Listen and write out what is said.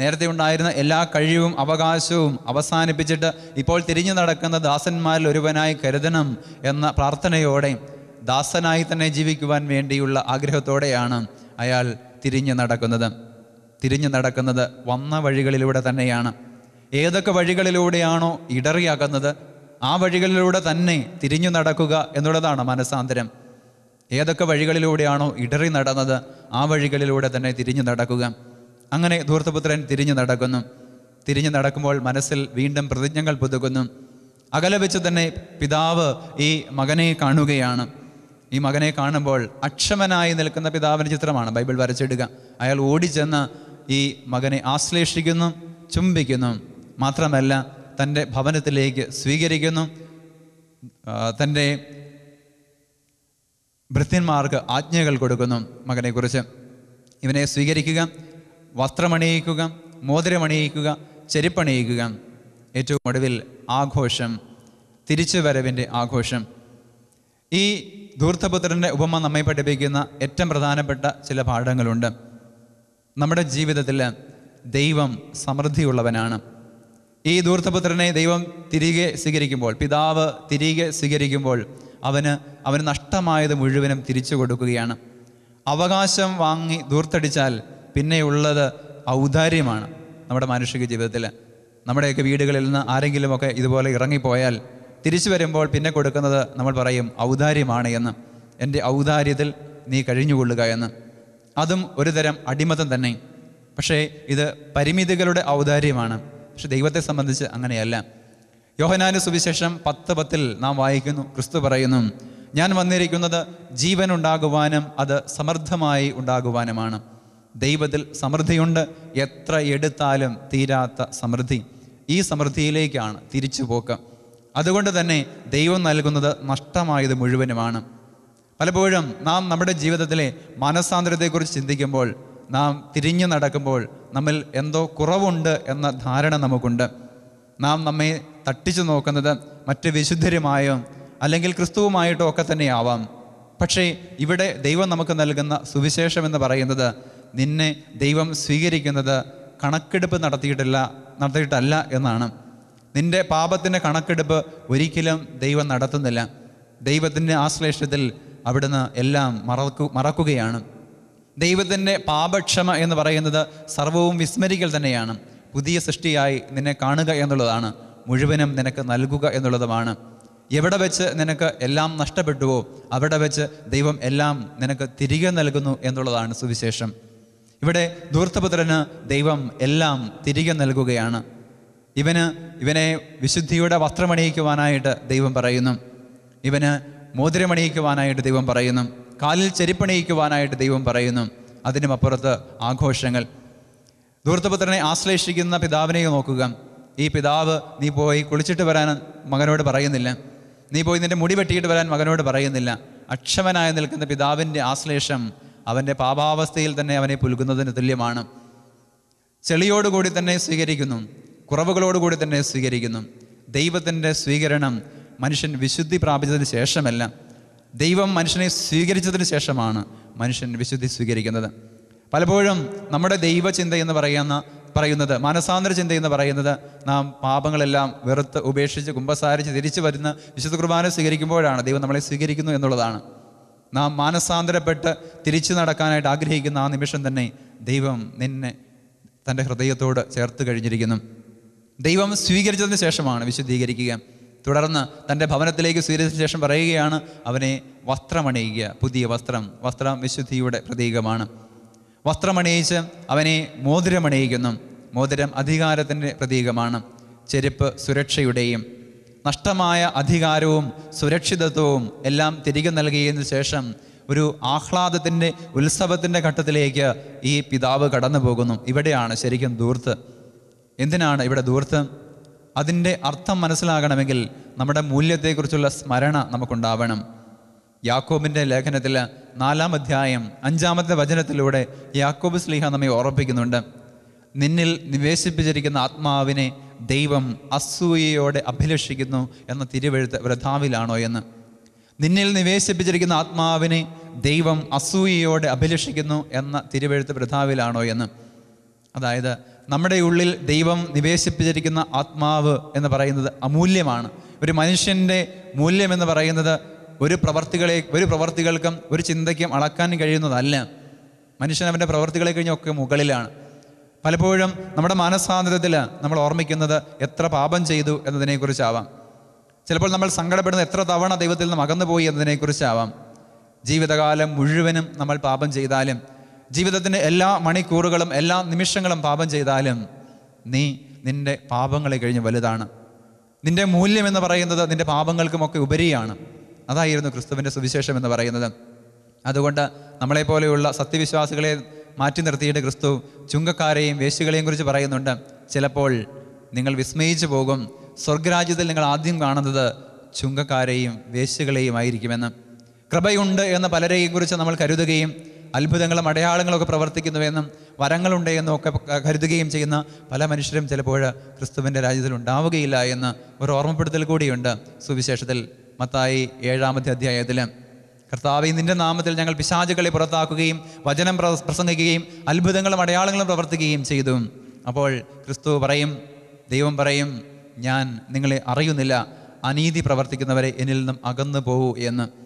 നേരത്തെ ഉണ്ടായിരുന്ന എല്ലാ കഴിവും അവകാശവും അവസാനിപ്പിച്ചിട്ട് ഇപ്പോൾ തിരിഞ്ഞു നടക്കുന്ന ദാസന്മാരിൽ ഒരുവനായി കരുതണം എന്ന പ്രാർത്ഥനയോടെ ദാസനായി തന്നെ ജീവിക്കുവാൻ വേണ്ടിയുള്ള ആഗ്രഹത്തോടെയാണ് അയാൾ തിരിഞ്ഞു നടക്കുന്നത് തിരിഞ്ഞു നടക്കുന്നത് വന്ന വഴികളിലൂടെ തന്നെയാണ് ഏതൊക്കെ വഴികളിലൂടെയാണോ ഇടറിയാകുന്നത് ആ വഴികളിലൂടെ തന്നെ തിരിഞ്ഞു നടക്കുക എന്നുള്ളതാണ് മനസാന്തരം ഏതൊക്കെ വഴികളിലൂടെയാണോ ഇടറി നടന്നത് ആ വഴികളിലൂടെ തന്നെ തിരിഞ്ഞു നടക്കുക അങ്ങനെ ധൂർത്തപുത്രൻ തിരിഞ്ഞു നടക്കുന്നു തിരിഞ്ഞു നടക്കുമ്പോൾ മനസ്സിൽ വീണ്ടും പ്രതിജ്ഞകൾ പുതുക്കുന്നു അകലെ വെച്ച് തന്നെ പിതാവ് ഈ മകനെ കാണുകയാണ് ഈ മകനെ കാണുമ്പോൾ അക്ഷമനായി നിൽക്കുന്ന പിതാവിൻ്റെ ചിത്രമാണ് ബൈബിൾ വരച്ചിടുക അയാൾ ഓടിച്ചെന്ന് ഈ മകനെ ആശ്ലേഷിക്കുന്നു ചുംബിക്കുന്നു മാത്രമല്ല തൻ്റെ ഭവനത്തിലേക്ക് സ്വീകരിക്കുന്നു തൻ്റെ ഭൃത്യന്മാർക്ക് ആജ്ഞകൾ കൊടുക്കുന്നു മകനെക്കുറിച്ച് ഇവനെ സ്വീകരിക്കുക വസ്ത്രമണിയിക്കുക മോതിരമണിയിക്കുക ചെരുപ്പണിയിക്കുക ഏറ്റവും ഒടുവിൽ ആഘോഷം വരവിൻ്റെ ആഘോഷം ഈ ധൂർത്തപുത്രൻ്റെ ഉപമ നമ്മെ പഠിപ്പിക്കുന്ന ഏറ്റവും പ്രധാനപ്പെട്ട ചില പാഠങ്ങളുണ്ട് നമ്മുടെ ജീവിതത്തിൽ ദൈവം സമൃദ്ധിയുള്ളവനാണ് ഈ ധൂർത്തപുത്രനെ ദൈവം തിരികെ സ്വീകരിക്കുമ്പോൾ പിതാവ് തിരികെ സ്വീകരിക്കുമ്പോൾ അവന് അവന് നഷ്ടമായത് മുഴുവനും തിരിച്ചു കൊടുക്കുകയാണ് അവകാശം വാങ്ങി ദൂർത്തടിച്ചാൽ പിന്നെയുള്ളത് ഔദാര്യമാണ് നമ്മുടെ മാനുഷിക ജീവിതത്തിൽ നമ്മുടെയൊക്കെ വീടുകളിൽ നിന്ന് ആരെങ്കിലുമൊക്കെ ഇതുപോലെ ഇറങ്ങിപ്പോയാൽ തിരിച്ചു വരുമ്പോൾ പിന്നെ കൊടുക്കുന്നത് നമ്മൾ പറയും ഔദാര്യമാണ് എന്ന് എൻ്റെ ഔദാര്യത്തിൽ നീ കഴിഞ്ഞുകൊള്ളുക എന്ന് അതും ഒരു തരം അടിമത്തം തന്നെ പക്ഷേ ഇത് പരിമിതികളുടെ ഔദാര്യമാണ് പക്ഷെ ദൈവത്തെ സംബന്ധിച്ച് അങ്ങനെയല്ല യോഹനാന സുവിശേഷം പത്ത് പത്തിൽ നാം വായിക്കുന്നു ക്രിസ്തു പറയുന്നു ഞാൻ വന്നിരിക്കുന്നത് ജീവനുണ്ടാകുവാനും അത് സമർത്ഥമായി ഉണ്ടാകുവാനുമാണ് ദൈവത്തിൽ സമൃദ്ധിയുണ്ട് എത്ര എടുത്താലും തീരാത്ത സമൃദ്ധി ഈ സമൃദ്ധിയിലേക്കാണ് തിരിച്ചു പോക്ക് അതുകൊണ്ട് തന്നെ ദൈവം നൽകുന്നത് നഷ്ടമായത് മുഴുവനുമാണ് പലപ്പോഴും നാം നമ്മുടെ ജീവിതത്തിലെ മനസ്സാന്തരത്തെക്കുറിച്ച് ചിന്തിക്കുമ്പോൾ നാം തിരിഞ്ഞു നടക്കുമ്പോൾ നമ്മിൽ എന്തോ കുറവുണ്ട് എന്ന ധാരണ നമുക്കുണ്ട് നാം നമ്മെ തട്ടിച്ചു നോക്കുന്നത് മറ്റ് വിശുദ്ധരുമായോ അല്ലെങ്കിൽ ക്രിസ്തുവുമായിട്ടോ ഒക്കെ തന്നെയാവാം പക്ഷേ ഇവിടെ ദൈവം നമുക്ക് നൽകുന്ന സുവിശേഷം എന്ന് പറയുന്നത് നിന്നെ ദൈവം സ്വീകരിക്കുന്നത് കണക്കെടുപ്പ് നടത്തിയിട്ടില്ല നടത്തിയിട്ടല്ല എന്നാണ് നിന്റെ പാപത്തിൻ്റെ കണക്കെടുപ്പ് ഒരിക്കലും ദൈവം നടത്തുന്നില്ല ദൈവത്തിൻ്റെ ആശ്ലേഷത്തിൽ അവിടുന്ന് എല്ലാം മറക്കു മറക്കുകയാണ് ദൈവത്തിൻ്റെ പാപക്ഷമ എന്ന് പറയുന്നത് സർവവും വിസ്മരിക്കൽ തന്നെയാണ് പുതിയ സൃഷ്ടിയായി നിന്നെ കാണുക എന്നുള്ളതാണ് മുഴുവനും നിനക്ക് നൽകുക എന്നുള്ളതുമാണ് എവിടെ വെച്ച് നിനക്ക് എല്ലാം നഷ്ടപ്പെട്ടുവോ അവിടെ വെച്ച് ദൈവം എല്ലാം നിനക്ക് തിരികെ നൽകുന്നു എന്നുള്ളതാണ് സുവിശേഷം ഇവിടെ ധൂർത്തപുത്രന് ദൈവം എല്ലാം തിരികെ നൽകുകയാണ് ഇവന് ഇവനെ വിശുദ്ധിയുടെ വസ്ത്രമണിയിക്കുവാനായിട്ട് ദൈവം പറയുന്നു ഇവന് മോതിരമണിയിക്കുവാനായിട്ട് ദൈവം പറയുന്നു കാലിൽ ചെരിപ്പണിയിക്കുവാനായിട്ട് ദൈവം പറയുന്നു അതിനും അപ്പുറത്ത് ആഘോഷങ്ങൾ ധൂർത്തപുത്രനെ ആശ്ലേഷിക്കുന്ന പിതാവിനെ നോക്കുക ഈ പിതാവ് നീ പോയി കുളിച്ചിട്ട് വരാൻ മകനോട് പറയുന്നില്ല നീ പോയി നിൻ്റെ മുടി വെട്ടിയിട്ട് വരാൻ മകനോട് പറയുന്നില്ല അക്ഷമനായി നിൽക്കുന്ന പിതാവിൻ്റെ ആശ്ലേഷം അവൻ്റെ പാപാവസ്ഥയിൽ തന്നെ അവനെ പുൽകുന്നതിന് തുല്യമാണ് ചെളിയോടുകൂടി തന്നെ സ്വീകരിക്കുന്നു കുറവുകളോടുകൂടി തന്നെ സ്വീകരിക്കുന്നു ദൈവത്തിൻ്റെ സ്വീകരണം മനുഷ്യൻ വിശുദ്ധി പ്രാപിച്ചതിന് ശേഷമല്ല ദൈവം മനുഷ്യനെ സ്വീകരിച്ചതിന് ശേഷമാണ് മനുഷ്യൻ വിശുദ്ധി സ്വീകരിക്കുന്നത് പലപ്പോഴും നമ്മുടെ ദൈവചിന്ത എന്ന് പറയുന്ന പറയുന്നത് മനസാന്തര ചിന്ത എന്ന് പറയുന്നത് നാം പാപങ്ങളെല്ലാം വെറുത്ത് ഉപേക്ഷിച്ച് കുമ്പസാരിച്ച് തിരിച്ചു വരുന്ന വിശുദ്ധ കുർബാന സ്വീകരിക്കുമ്പോഴാണ് ദൈവം നമ്മളെ സ്വീകരിക്കുന്നു എന്നുള്ളതാണ് നാം മാനസാന്തരപ്പെട്ട് തിരിച്ചു നടക്കാനായിട്ട് ആഗ്രഹിക്കുന്ന ആ നിമിഷം തന്നെ ദൈവം നിന്നെ തൻ്റെ ഹൃദയത്തോട് ചേർത്ത് കഴിഞ്ഞിരിക്കുന്നു ദൈവം സ്വീകരിച്ചതിന് ശേഷമാണ് വിശുദ്ധീകരിക്കുക തുടർന്ന് തൻ്റെ ഭവനത്തിലേക്ക് സ്വീകരിച്ച ശേഷം പറയുകയാണ് അവനെ വസ്ത്രമണിയിക്കുക പുതിയ വസ്ത്രം വസ്ത്രം വിശുദ്ധിയുടെ പ്രതീകമാണ് വസ്ത്രമണിയിച്ച് അവനെ മോതിരമണിയിക്കുന്നു മോതിരം അധികാരത്തിൻ്റെ പ്രതീകമാണ് ചെരുപ്പ് സുരക്ഷയുടെയും നഷ്ടമായ അധികാരവും സുരക്ഷിതത്വവും എല്ലാം തിരികെ നൽകിയതിനു ശേഷം ഒരു ആഹ്ലാദത്തിൻ്റെ ഉത്സവത്തിൻ്റെ ഘട്ടത്തിലേക്ക് ഈ പിതാവ് കടന്നു പോകുന്നു ഇവിടെയാണ് ശരിക്കും ദൂർത്ത് എന്തിനാണ് ഇവിടെ ദൂർത്ത് അതിൻ്റെ അർത്ഥം മനസ്സിലാകണമെങ്കിൽ നമ്മുടെ മൂല്യത്തെക്കുറിച്ചുള്ള സ്മരണ നമുക്കുണ്ടാവണം യാക്കോബിൻ്റെ ലേഖനത്തിൽ നാലാം അധ്യായം അഞ്ചാമത്തെ വചനത്തിലൂടെ യാക്കോബ് സ്ലീഹ നമ്മെ ഓർമ്മിപ്പിക്കുന്നുണ്ട് നിന്നിൽ നിവേശിപ്പിച്ചിരിക്കുന്ന ആത്മാവിനെ ദൈവം അസൂയയോടെ അഭിലഷിക്കുന്നു എന്ന തിരുവെഴുത്ത് വ്രതാവിലാണോ എന്ന് നിന്നിൽ നിവേശിപ്പിച്ചിരിക്കുന്ന ആത്മാവിനെ ദൈവം അസൂയയോടെ അഭിലഷിക്കുന്നു എന്ന തിരുവെഴുത്ത് വ്രതാവിലാണോ എന്ന് അതായത് നമ്മുടെ ഉള്ളിൽ ദൈവം നിവേശിപ്പിച്ചിരിക്കുന്ന ആത്മാവ് എന്ന് പറയുന്നത് അമൂല്യമാണ് ഒരു മനുഷ്യൻ്റെ മൂല്യം എന്ന് പറയുന്നത് ഒരു പ്രവർത്തികളെ ഒരു പ്രവർത്തികൾക്കും ഒരു ചിന്തയ്ക്കും അളക്കാൻ കഴിയുന്നതല്ല മനുഷ്യൻ അവൻ്റെ പ്രവർത്തികളെ കഴിഞ്ഞൊക്കെ മുകളിലാണ് പലപ്പോഴും നമ്മുടെ മാനസാന്തരത്തിൽ നമ്മൾ ഓർമ്മിക്കുന്നത് എത്ര പാപം ചെയ്തു എന്നതിനെക്കുറിച്ചാവാം ചിലപ്പോൾ നമ്മൾ സങ്കടപ്പെടുന്നത് എത്ര തവണ ദൈവത്തിൽ നിന്ന് അകന്നുപോയി എന്നതിനെക്കുറിച്ചാവാം ജീവിതകാലം മുഴുവനും നമ്മൾ പാപം ചെയ്താലും ജീവിതത്തിൻ്റെ എല്ലാ മണിക്കൂറുകളും എല്ലാ നിമിഷങ്ങളും പാപം ചെയ്താലും നീ നിൻ്റെ പാപങ്ങളെ കഴിഞ്ഞ് വലുതാണ് നിൻ്റെ മൂല്യം എന്ന് പറയുന്നത് നിൻ്റെ പാപങ്ങൾക്കുമൊക്കെ ഉപരിയാണ് അതായിരുന്നു ക്രിസ്തുവിൻ്റെ സുവിശേഷം എന്ന് പറയുന്നത് അതുകൊണ്ട് നമ്മളെപ്പോലെയുള്ള സത്യവിശ്വാസികളെ മാറ്റി നിർത്തിയിട്ട് ക്രിസ്തു ചുങ്കക്കാരെയും വേശികളെയും കുറിച്ച് പറയുന്നുണ്ട് ചിലപ്പോൾ നിങ്ങൾ വിസ്മയിച്ചു പോകും സ്വർഗരാജ്യത്തിൽ നിങ്ങൾ ആദ്യം കാണുന്നത് ചുങ്കക്കാരെയും വേശികളെയും ആയിരിക്കുമെന്ന് കൃപയുണ്ട് എന്ന പലരെയും കുറിച്ച് നമ്മൾ കരുതുകയും അത്ഭുതങ്ങളും അടയാളങ്ങളൊക്കെ പ്രവർത്തിക്കുന്നുവെന്നും വരങ്ങളുണ്ട് എന്നും ഒക്കെ കരുതുകയും ചെയ്യുന്ന പല മനുഷ്യരും ചിലപ്പോൾ ക്രിസ്തുവിൻ്റെ രാജ്യത്തിൽ ഉണ്ടാവുകയില്ല എന്ന് ഒരു ഓർമ്മപ്പെടുത്തൽ കൂടിയുണ്ട് സുവിശേഷത്തിൽ മത്തായി ഏഴാമത്തെ അധ്യായത്തിൽ കർത്താവ് നിന്റെ നാമത്തിൽ ഞങ്ങൾ പിശാചുകളെ പുറത്താക്കുകയും വചനം പ്രസംഗിക്കുകയും അത്ഭുതങ്ങളും അടയാളങ്ങളും പ്രവർത്തിക്കുകയും ചെയ്തു അപ്പോൾ ക്രിസ്തു പറയും ദൈവം പറയും ഞാൻ നിങ്ങളെ അറിയുന്നില്ല അനീതി പ്രവർത്തിക്കുന്നവരെ എന്നിൽ നിന്നും അകന്നു പോകൂ എന്ന്